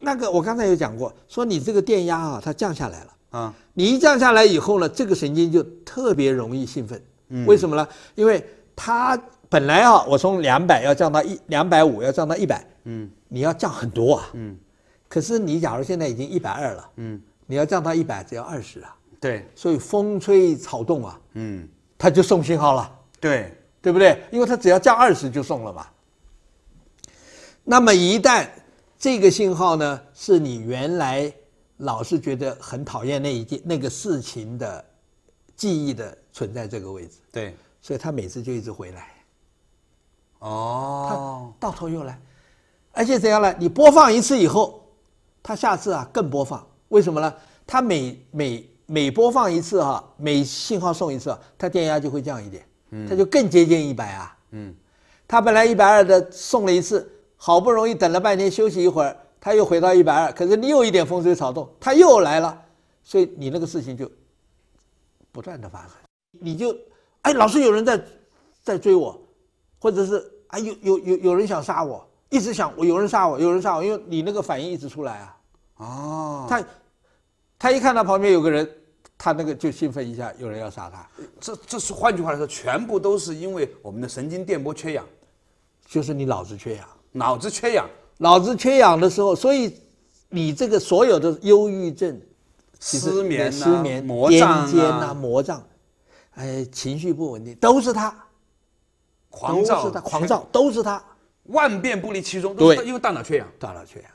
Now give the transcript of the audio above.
那个我刚才有讲过，说你这个电压啊，它降下来了啊。你一降下来以后呢，这个神经就特别容易兴奋。为什么呢？因为它本来啊，我从两百要降到一两百五，要降到一百。嗯，你要降很多啊。嗯，可是你假如现在已经一百二了，嗯，你要降到一百，只要二十啊。对，所以风吹草动啊，嗯，它就送信号了。对，对不对？因为它只要降二十就送了嘛。那么一旦这个信号呢，是你原来老是觉得很讨厌那一件那个事情的记忆的存在这个位置。对，所以他每次就一直回来。哦，到头又来，而且怎样呢？你播放一次以后，它下次啊更播放。为什么呢？它每每每播放一次哈，每信号送一次，它电压就会降一点。嗯，它就更接近一百啊。嗯，它本来一百二的送了一次。好不容易等了半天，休息一会儿，他又回到一百二。可是你又一点风吹草动，他又来了。所以你那个事情就不断的发生，你就哎，老是有人在在追我，或者是哎有有有有人想杀我，一直想我有人杀我，有人杀我，因为你那个反应一直出来啊。哦，他他一看到旁边有个人，他那个就兴奋一下，有人要杀他。这这是换句话来说，全部都是因为我们的神经电波缺氧，就是你脑子缺氧。脑子缺氧，脑子缺氧的时候，所以你这个所有的忧郁症、失眠、失眠、魔障、魔障，哎，情绪不稳定，都是他，狂躁，狂躁，都是他，万变不离其宗，他，因为大脑缺氧，大脑缺氧。